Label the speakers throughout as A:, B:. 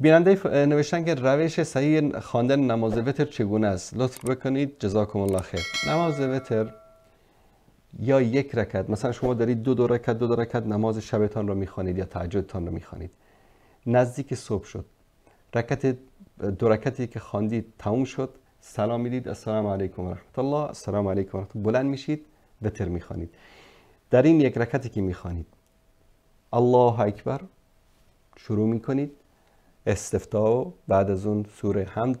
A: بیننده نوشتن که روش صحیح خواندن نماز وتر چگونه است لطف بکنید جزاکم الله خیر نماز وتر یا یک رکت مثلا شما دارید دو دو رکت دو دو رکت نماز شبتان رو میخوانید یا تهجدتان رو میخوانید نزدیک صبح شد رکت دو رکتی که خواندید تموم شد سلام میدید السلام علیکم و رحمت الله السلام علیکم و رحمت بلند میشید وتر میخوانید در این یک رکتی که میخوانید الله اکبر شروع میکنید استفتا بعد از اون سوره هم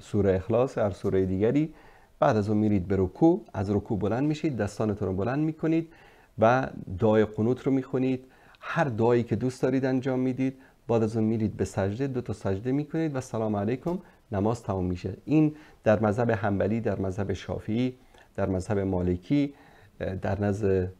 A: سوره اخلاص هر سوره دیگری بعد از اون میرید به رکوع از رکوع بلند میشید دستانتون رو بلند میکنید و دعای قنوت رو میخونید هر دعایی که دوست دارید انجام میدید بعد از اون میرید به سجده دو تا سجده میکنید و سلام علیکم نماز تمام میشه این در مذهب حنبلی در مذهب شافعی در مذهب مالکی در نزد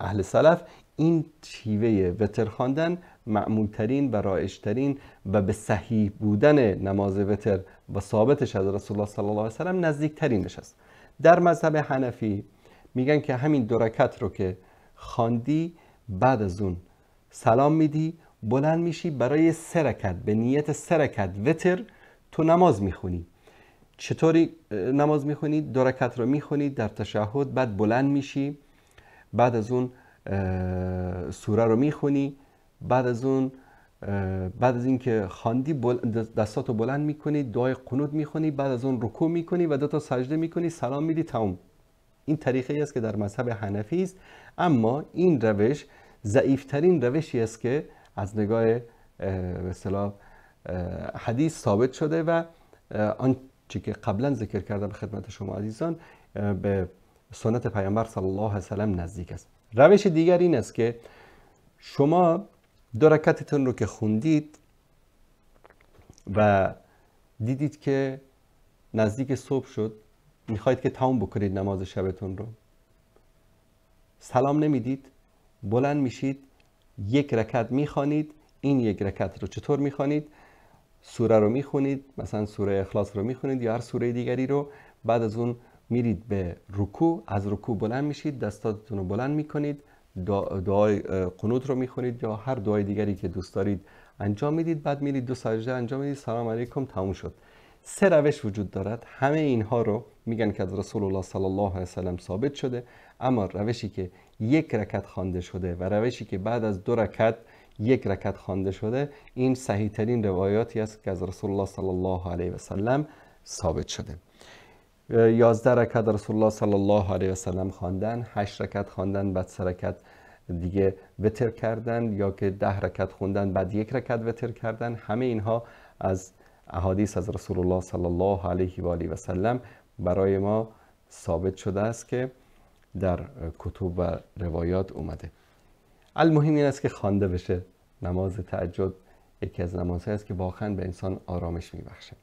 A: اهل سلف این شیوه وتر خواندن معمولترین و ترین و به صحیح بودن نماز وتر و ثابتش از رسول الله صلی الله علیه نزدیک نزدیکترینش است در مذهب حنفی میگن که همین دو رکعت رو که خواندی بعد از اون سلام میدی بلند میشی برای سه رکعت به نیت سه رکعت وتر تو نماز میخونی چطوری نماز میخونی؟ دو رکعت رو میخونی در تشهد بعد بلند میشی بعد از اون سوره رو میخونی بعد از اون بعد از اینکه خواندی دستاتو بلند میکنی دعای قنود میخونی بعد از اون رکوع میکنی و دو تا سجده میکنی سلام میدی تمام این طریقه است که در مذهب حنفی است اما این روش ترین روشی است که از نگاه به حدیث ثابت شده و آنچه که قبلا ذکر کردم خدمت شما عزیزان به سنت پیامبر صلی الله علیه وسلم نزدیک است روش دیگر این است که شما دو رکتتون رو که خوندید و دیدید که نزدیک صبح شد میخواید که تمام بکنید نماز شبتون رو سلام نمیدید بلند میشید یک رکت میخوانید این یک رکت رو چطور میخوانید سوره رو میخونید مثلا سوره اخلاص رو میخونید یا هر سوره دیگری رو بعد از اون میرید به رکوع از رکوع بلند میشید دستاتون رو بلند میکنید دعای قنوت رو میخونید یا هر دعای دیگری که دوست دارید انجام میدید بعد میرید دو سجده انجام میدید سلام علیکم تموم شد سه روش وجود دارد همه اینها رو میگن که از رسول الله صلی الله علیه وسلم ثابت شده اما روشی که یک رکت خوانده شده و روشی که بعد از دو رکت یک رکت خوانده شده این صحیح ترین روایاتی است که از رسول الله صلی الله علیه وسلم ثابت شده یازده رکت رسول الله صلی الله علیه وسلم خواندن هشت رکت خواندن بعد سه رکت دیگه وتر کردن یا که ده رکت خوندن بعد یک رکت وتر کردن همه اینها از احادیث از رسول الله صلی الله علیه و برای ما ثابت شده است که در کتب و روایات اومده المهم این است که خوانده بشه نماز تعجد یکی از نمازهایی است که واقعا به انسان آرامش میبخشه